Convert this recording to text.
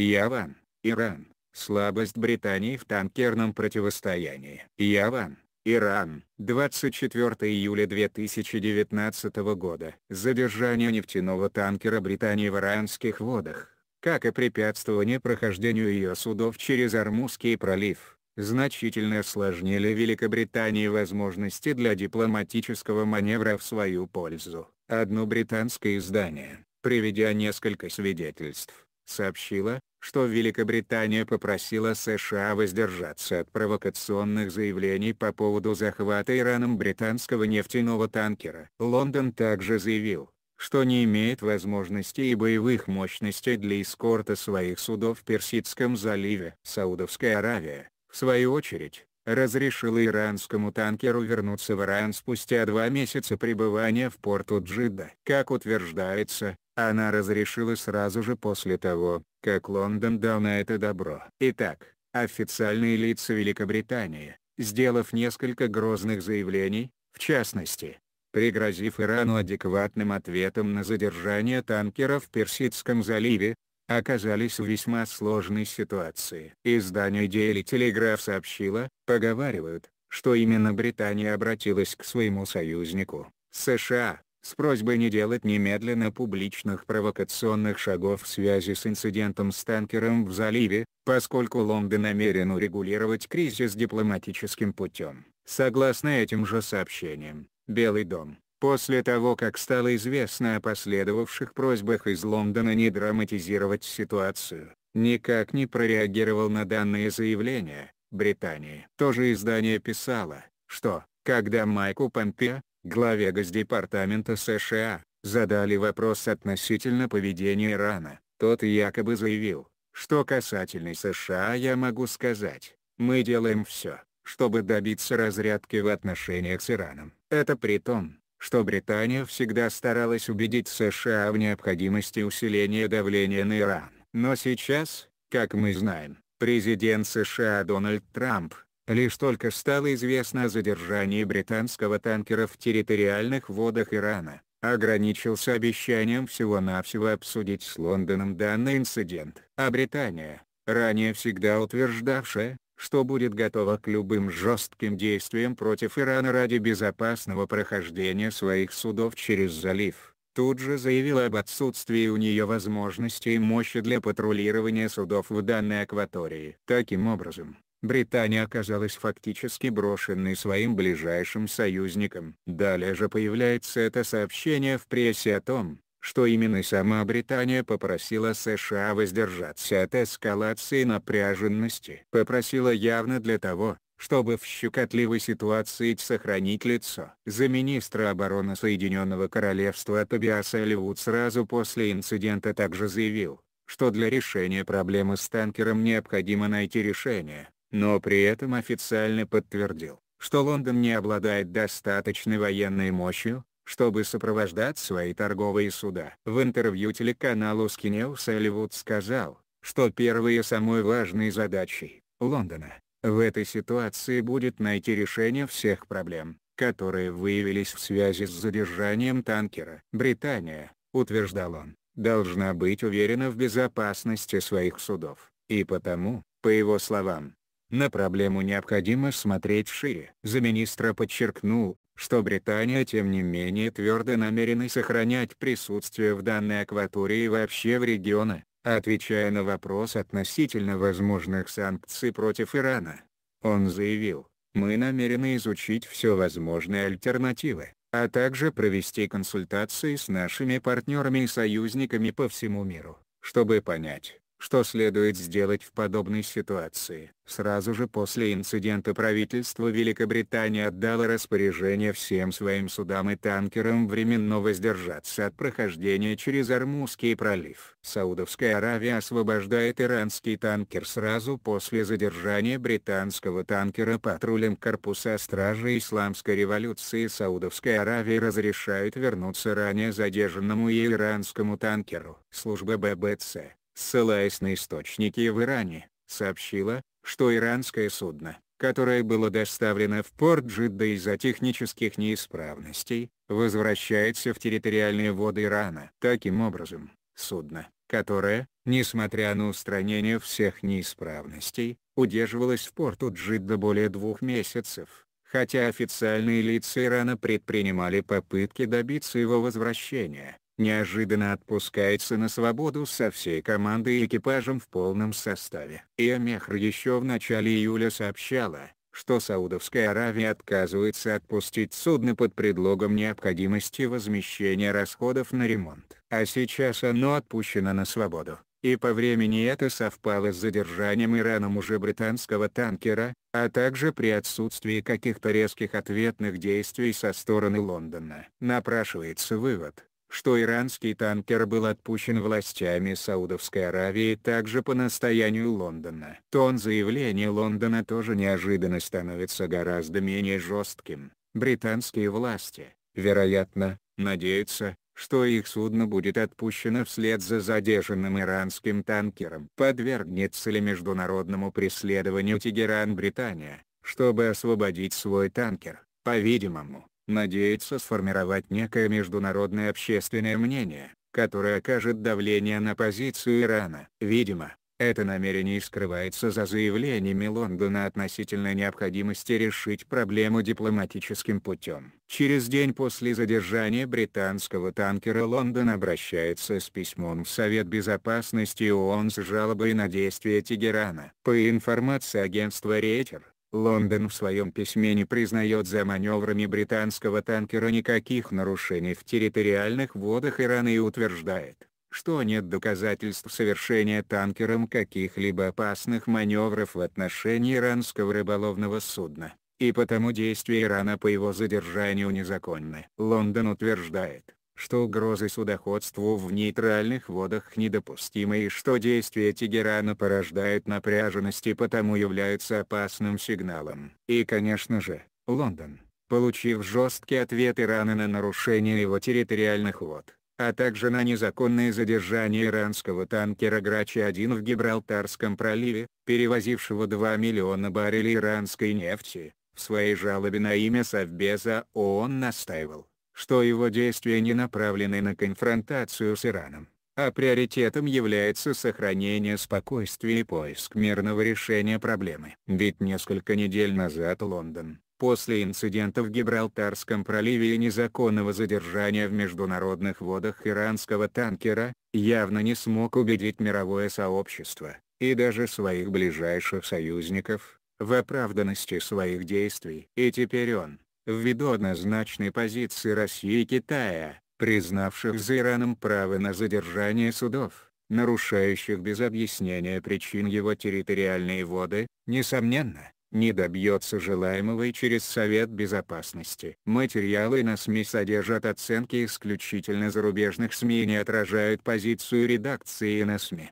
Яван, Иран. Слабость Британии в танкерном противостоянии. Яван, Иран, 24 июля 2019 года. Задержание нефтяного танкера Британии в иранских водах, как и препятствование прохождению ее судов через Армузский пролив, значительно осложнили Великобритании возможности для дипломатического маневра в свою пользу. Одно британское издание, приведя несколько свидетельств, сообщило, что Великобритания попросила США воздержаться от провокационных заявлений по поводу захвата Ираном британского нефтяного танкера. Лондон также заявил, что не имеет возможности и боевых мощностей для эскорта своих судов в Персидском заливе. Саудовская Аравия, в свою очередь, разрешила иранскому танкеру вернуться в Иран спустя два месяца пребывания в порту Джидда. Как утверждается, она разрешила сразу же после того, как Лондон дал на это добро. Итак, официальные лица Великобритании, сделав несколько грозных заявлений, в частности, пригрозив Ирану адекватным ответом на задержание танкера в Персидском заливе, оказались в весьма сложной ситуации. Издание Daily Telegraph сообщило, поговаривают, что именно Британия обратилась к своему союзнику, США, с просьбой не делать немедленно публичных провокационных шагов в связи с инцидентом с танкером в заливе, поскольку Лондон намерен урегулировать кризис дипломатическим путем. Согласно этим же сообщениям, Белый дом, После того как стало известно о последовавших просьбах из Лондона не драматизировать ситуацию, никак не прореагировал на данные заявления, Британии. То же издание писало, что, когда Майку Помпе, главе Госдепартамента США, задали вопрос относительно поведения Ирана, тот якобы заявил, что касательно США я могу сказать, мы делаем все, чтобы добиться разрядки в отношениях с Ираном. Это при том, что Британия всегда старалась убедить США в необходимости усиления давления на Иран. Но сейчас, как мы знаем, президент США Дональд Трамп, лишь только стало известно о задержании британского танкера в территориальных водах Ирана, ограничился обещанием всего-навсего обсудить с Лондоном данный инцидент. А Британия, ранее всегда утверждавшая, что будет готова к любым жестким действиям против Ирана ради безопасного прохождения своих судов через залив, тут же заявила об отсутствии у нее возможности и мощи для патрулирования судов в данной акватории. Таким образом, Британия оказалась фактически брошенной своим ближайшим союзником. Далее же появляется это сообщение в прессе о том, что именно сама Британия попросила США воздержаться от эскалации напряженности. Попросила явно для того, чтобы в щекотливой ситуации сохранить лицо. За министра обороны Соединенного Королевства Тобиаса Эльвуд сразу после инцидента также заявил, что для решения проблемы с танкером необходимо найти решение, но при этом официально подтвердил, что Лондон не обладает достаточной военной мощью, чтобы сопровождать свои торговые суда. В интервью телеканалу Skinius Элливуд сказал, что первой и самой важной задачей Лондона в этой ситуации будет найти решение всех проблем, которые выявились в связи с задержанием танкера. Британия, утверждал он, должна быть уверена в безопасности своих судов, и потому, по его словам, на проблему необходимо смотреть шире. Заминистра подчеркнул, что Британия тем не менее твердо намерена сохранять присутствие в данной акватории и вообще в регионе, отвечая на вопрос относительно возможных санкций против Ирана. Он заявил, мы намерены изучить все возможные альтернативы, а также провести консультации с нашими партнерами и союзниками по всему миру, чтобы понять, что следует сделать в подобной ситуации? Сразу же после инцидента правительство Великобритании отдало распоряжение всем своим судам и танкерам временно воздержаться от прохождения через Армузский пролив. Саудовская Аравия освобождает иранский танкер сразу после задержания британского танкера патрулем корпуса стражи Исламской революции Саудовской Аравии разрешают вернуться ранее задержанному иранскому танкеру. Служба ББЦ ссылаясь на источники в Иране, сообщила, что иранское судно, которое было доставлено в порт Джидда из-за технических неисправностей, возвращается в территориальные воды Ирана. Таким образом, судно, которое, несмотря на устранение всех неисправностей, удерживалось в порту Джидда более двух месяцев, хотя официальные лица Ирана предпринимали попытки добиться его возвращения неожиданно отпускается на свободу со всей командой и экипажем в полном составе. Иомехр еще в начале июля сообщала, что Саудовская Аравия отказывается отпустить судно под предлогом необходимости возмещения расходов на ремонт. А сейчас оно отпущено на свободу. И по времени это совпало с задержанием Ираном уже британского танкера, а также при отсутствии каких-то резких ответных действий со стороны Лондона. Напрашивается вывод, что иранский танкер был отпущен властями Саудовской Аравии также по настоянию Лондона. Тон заявления Лондона тоже неожиданно становится гораздо менее жестким. Британские власти, вероятно, надеются, что их судно будет отпущено вслед за задержанным иранским танкером. Подвергнется ли международному преследованию Тегеран Британия, чтобы освободить свой танкер? По-видимому, надеется сформировать некое международное общественное мнение, которое окажет давление на позицию Ирана. Видимо, это намерение скрывается за заявлениями Лондона относительно необходимости решить проблему дипломатическим путем. Через день после задержания британского танкера Лондон обращается с письмом в Совет Безопасности ООН с жалобой на действия Тегерана. По информации агентства Рейтер, Лондон в своем письме не признает за маневрами британского танкера никаких нарушений в территориальных водах Ирана и утверждает, что нет доказательств совершения танкером каких-либо опасных маневров в отношении иранского рыболовного судна, и потому действия Ирана по его задержанию незаконны. Лондон утверждает, что угрозы судоходству в нейтральных водах недопустимы и что действия Тегерана порождают напряженность и потому являются опасным сигналом. И конечно же, Лондон, получив жесткий ответ Ирана на нарушение его территориальных вод, а также на незаконное задержание иранского танкера грач 1 в Гибралтарском проливе, перевозившего 2 миллиона баррелей иранской нефти, в своей жалобе на имя Совбеза ООН настаивал, что его действия не направлены на конфронтацию с Ираном, а приоритетом является сохранение спокойствия и поиск мирного решения проблемы. Ведь несколько недель назад Лондон, после инцидента в Гибралтарском проливе и незаконного задержания в международных водах иранского танкера, явно не смог убедить мировое сообщество, и даже своих ближайших союзников, в оправданности своих действий. И теперь он, ввиду однозначной позиции России и Китая, признавших за Ираном право на задержание судов, нарушающих без объяснения причин его территориальные воды, несомненно, не добьется желаемого и через Совет Безопасности. Материалы на СМИ содержат оценки исключительно зарубежных СМИ и не отражают позицию редакции на СМИ.